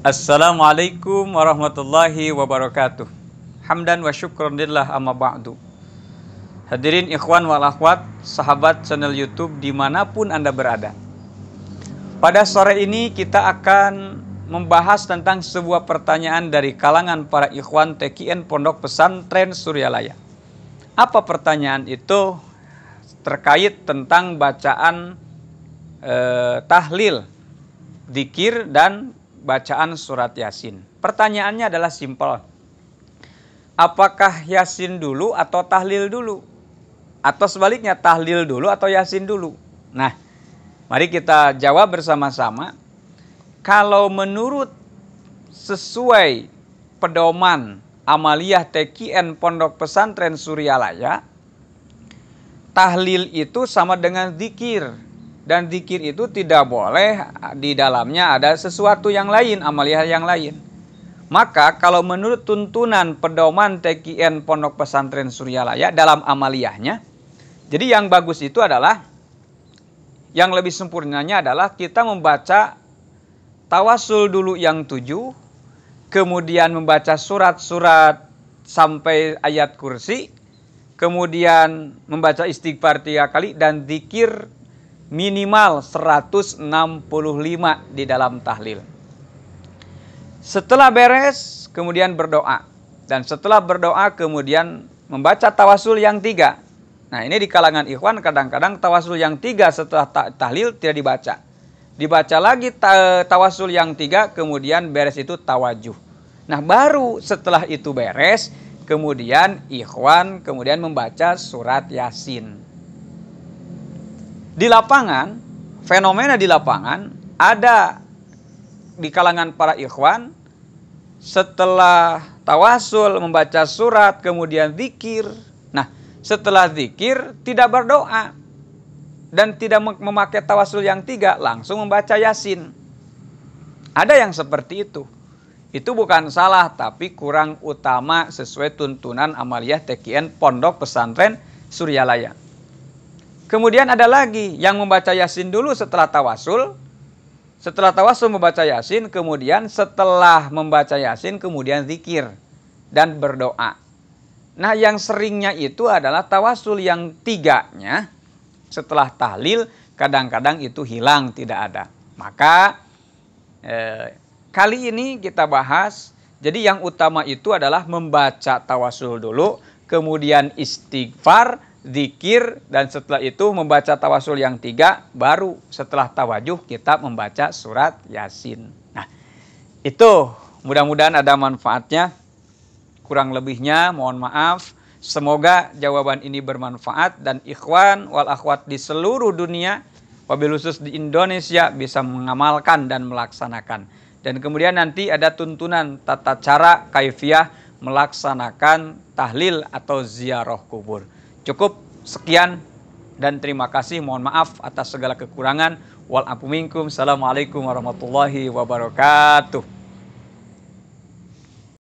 Assalamualaikum warahmatullahi wabarakatuh. Hamdan wa syukran lillah amma ba'du. Hadirin ikhwan wal akhwat, sahabat channel YouTube dimanapun Anda berada. Pada sore ini kita akan membahas tentang sebuah pertanyaan dari kalangan para ikhwan TKN Pondok Pesantren Suryalaya. Apa pertanyaan itu? Terkait tentang bacaan eh, tahlil, dikir, dan bacaan surat Yasin. Pertanyaannya adalah simpel. Apakah Yasin dulu atau tahlil dulu? Atau sebaliknya tahlil dulu atau Yasin dulu? Nah, mari kita jawab bersama-sama. Kalau menurut sesuai pedoman amaliyah TKN Pondok Pesantren Suryalaya, tahlil itu sama dengan zikir dan zikir itu tidak boleh di dalamnya ada sesuatu yang lain, amaliyah yang lain. Maka kalau menurut tuntunan pedoman TKN Pondok Pesantren Suryalaya dalam amaliyahnya, jadi yang bagus itu adalah yang lebih sempurnanya adalah kita membaca tawasul dulu yang tujuh, kemudian membaca surat-surat sampai ayat kursi, kemudian membaca istighfar tiga kali dan zikir minimal 165 di dalam tahlil. Setelah beres, kemudian berdoa. Dan setelah berdoa, kemudian membaca tawasul yang tiga. Nah ini di kalangan ikhwan kadang-kadang tawasul yang tiga setelah tahlil tidak dibaca. Dibaca lagi tawasul yang tiga, kemudian beres itu tawajuh. Nah baru setelah itu beres, kemudian ikhwan kemudian membaca surat yasin. Di lapangan, fenomena di lapangan ada di kalangan para ikhwan setelah tawasul membaca surat kemudian zikir. Nah, setelah zikir tidak berdoa dan tidak memakai tawasul yang tiga langsung membaca yasin. Ada yang seperti itu. Itu bukan salah tapi kurang utama sesuai tuntunan amaliyah tekien pondok pesantren Suryalaya. Kemudian ada lagi yang membaca Yasin dulu setelah tawasul. Setelah tawasul membaca Yasin, kemudian setelah membaca Yasin, kemudian zikir dan berdoa. Nah yang seringnya itu adalah tawasul yang tiganya setelah tahlil kadang-kadang itu hilang tidak ada. Maka eh, kali ini kita bahas jadi yang utama itu adalah membaca tawasul dulu, kemudian istighfar, zikir dan setelah itu membaca tawasul yang tiga baru setelah tawajuh kita membaca surat yasin nah itu mudah-mudahan ada manfaatnya kurang lebihnya mohon maaf semoga jawaban ini bermanfaat dan ikhwan wal akhwat di seluruh dunia wabil khusus di Indonesia bisa mengamalkan dan melaksanakan dan kemudian nanti ada tuntunan tata cara kaifiah melaksanakan tahlil atau ziarah kubur. Cukup sekian dan terima kasih. Mohon maaf atas segala kekurangan. Wal minkum. Assalamualaikum warahmatullahi wabarakatuh.